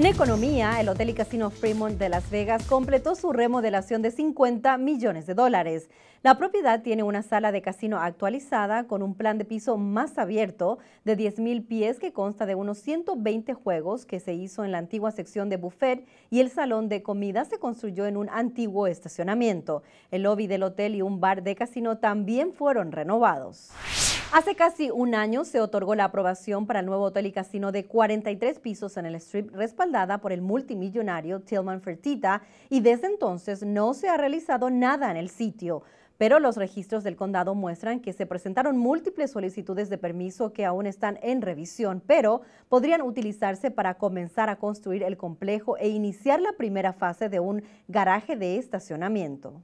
En economía, el Hotel y Casino Fremont de Las Vegas completó su remodelación de 50 millones de dólares. La propiedad tiene una sala de casino actualizada con un plan de piso más abierto de 10.000 pies que consta de unos 120 juegos que se hizo en la antigua sección de buffet y el salón de comida se construyó en un antiguo estacionamiento. El lobby del hotel y un bar de casino también fueron renovados. Hace casi un año se otorgó la aprobación para el nuevo hotel y casino de 43 pisos en el Strip, respaldada por el multimillonario Tillman Fertita, y desde entonces no se ha realizado nada en el sitio. Pero los registros del condado muestran que se presentaron múltiples solicitudes de permiso que aún están en revisión, pero podrían utilizarse para comenzar a construir el complejo e iniciar la primera fase de un garaje de estacionamiento.